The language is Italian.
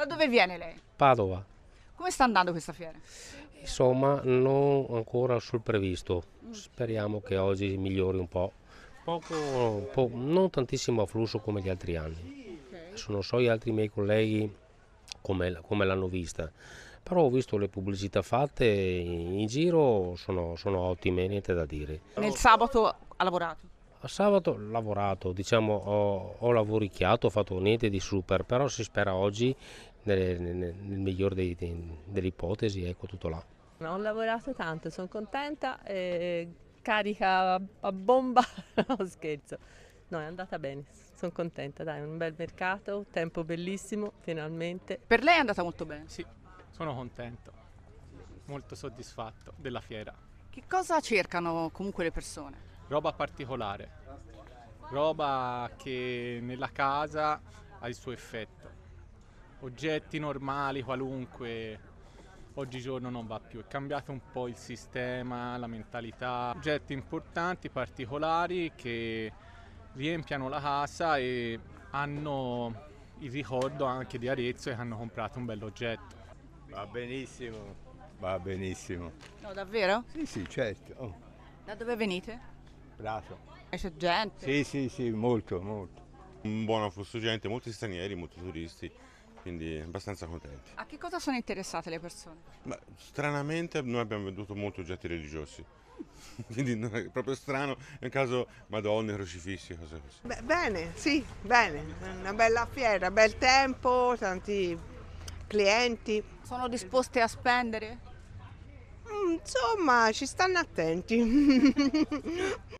Da dove viene lei? Padova. Come sta andando questa fiera? Insomma, non ancora sul previsto. Speriamo che oggi migliori un po'. Poco, po', non tantissimo afflusso come gli altri anni. Adesso non so gli altri miei colleghi come, come l'hanno vista, però ho visto le pubblicità fatte in giro, sono, sono ottime, niente da dire. Nel sabato ha lavorato? A sabato ho lavorato, diciamo ho, ho lavoricchiato, ho fatto niente di super, però si spera oggi nel, nel, nel migliore dei, dei, delle ipotesi, ecco tutto là. Ho lavorato tanto, sono contenta, eh, carica a bomba, no scherzo. No, è andata bene, sono contenta, dai, un bel mercato, tempo bellissimo, finalmente. Per lei è andata molto bene? Sì, sono contento, molto soddisfatto della fiera. Che cosa cercano comunque le persone? Roba particolare, roba che nella casa ha il suo effetto oggetti normali qualunque oggigiorno non va più. È cambiato un po' il sistema, la mentalità. Oggetti importanti, particolari che riempiano la casa e hanno il ricordo anche di Arezzo e hanno comprato un oggetto. Va benissimo, va benissimo. No, davvero? Sì, sì, certo. Oh. Da dove venite? Prato. E eh, c'è gente? Sì, sì, sì, molto, molto. Un buon afflusso gente, molti stranieri, molti turisti quindi abbastanza contenti. A che cosa sono interessate le persone? Ma, stranamente noi abbiamo venduto molti oggetti religiosi. Mm. quindi non è proprio strano, è un caso Madonna, crocifissi, cose così. Beh, bene, sì, bene, una bella fiera, bel tempo, tanti clienti. Sono disposte a spendere? Mm, insomma, ci stanno attenti.